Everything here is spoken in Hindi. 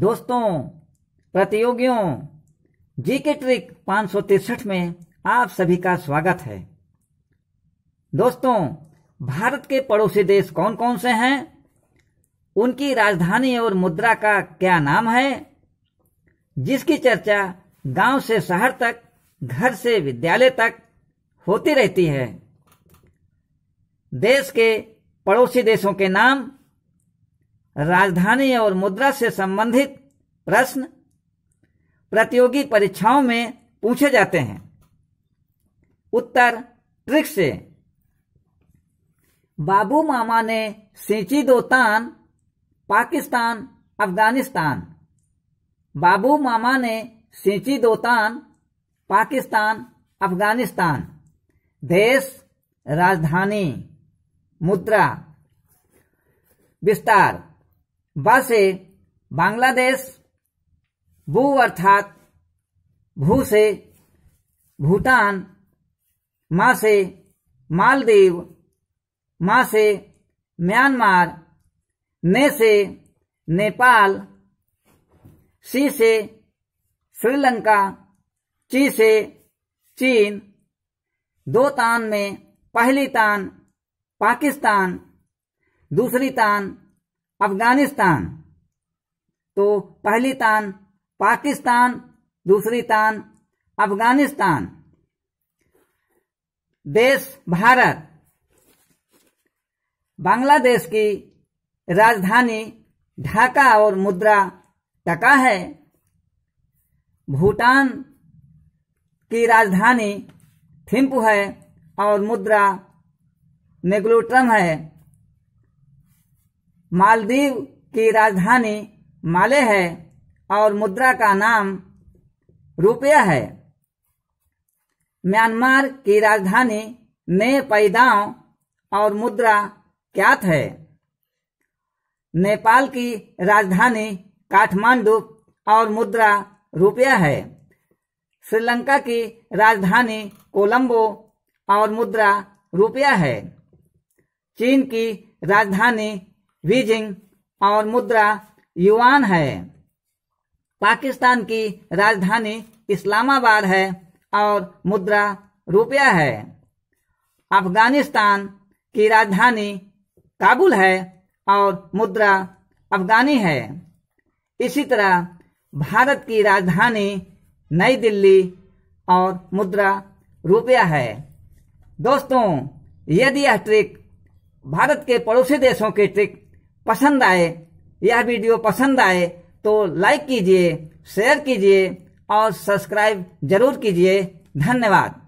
दोस्तों प्रतियोगियों जी के ट्रिक पांच में आप सभी का स्वागत है दोस्तों भारत के पड़ोसी देश कौन कौन से हैं उनकी राजधानी और मुद्रा का क्या नाम है जिसकी चर्चा गांव से शहर तक घर से विद्यालय तक होती रहती है देश के पड़ोसी देशों के नाम राजधानी और मुद्रा से संबंधित प्रश्न प्रतियोगी परीक्षाओं में पूछे जाते हैं उत्तर ट्रिक से बाबू मामा ने सिंची दोतान पाकिस्तान अफगानिस्तान बाबू मामा ने सिंची दोतान पाकिस्तान अफगानिस्तान देश राजधानी मुद्रा विस्तार बसे से बांग्लादेश भू अर्थात भू से भूटान माँ से मालदीव माँ से म्यांमार ने से नेपाल सी से श्रीलंका ची से चीन दो तान में पहली तान पाकिस्तान दूसरी तान अफगानिस्तान तो पहली तान पाकिस्तान दूसरी तान अफगानिस्तान देश भारत बांग्लादेश की राजधानी ढाका और मुद्रा टका है भूटान की राजधानी थिम्पू है और मुद्रा नेगलोट्रम है मालदीव की राजधानी माले है और मुद्रा का नाम रुपया है म्यांमार की राजधानी ने पैदाव और मुद्रा क्या है नेपाल की राजधानी काठमांडू और मुद्रा रुपया है श्रीलंका की राजधानी कोलंबो और मुद्रा रुपया है चीन की राजधानी वीजिंग और मुद्रा युआन है पाकिस्तान की राजधानी इस्लामाबाद है और मुद्रा रुपया है अफगानिस्तान की राजधानी काबुल है और मुद्रा अफगानी है इसी तरह भारत की राजधानी नई दिल्ली और मुद्रा रुपया है दोस्तों यदि यह ट्रिक भारत के पड़ोसी देशों के ट्रिक पसंद आए यह वीडियो पसंद आए तो लाइक कीजिए शेयर कीजिए और सब्सक्राइब जरूर कीजिए धन्यवाद